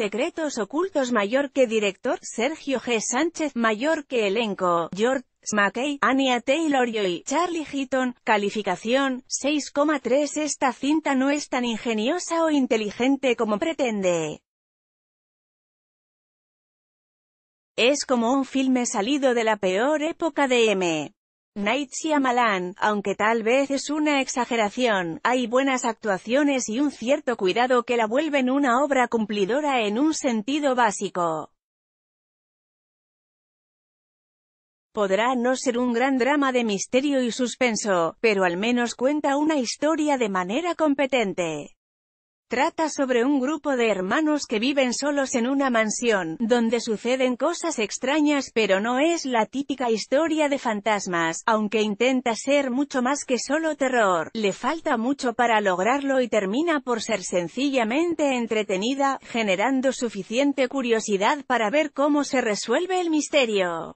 Secretos Ocultos mayor que director, Sergio G. Sánchez mayor que elenco, George McKay, Anya taylor y Charlie Heaton, calificación, 6,3 Esta cinta no es tan ingeniosa o inteligente como pretende. Es como un filme salido de la peor época de M. Night Shyamalan, aunque tal vez es una exageración, hay buenas actuaciones y un cierto cuidado que la vuelven una obra cumplidora en un sentido básico. Podrá no ser un gran drama de misterio y suspenso, pero al menos cuenta una historia de manera competente. Trata sobre un grupo de hermanos que viven solos en una mansión, donde suceden cosas extrañas pero no es la típica historia de fantasmas, aunque intenta ser mucho más que solo terror, le falta mucho para lograrlo y termina por ser sencillamente entretenida, generando suficiente curiosidad para ver cómo se resuelve el misterio.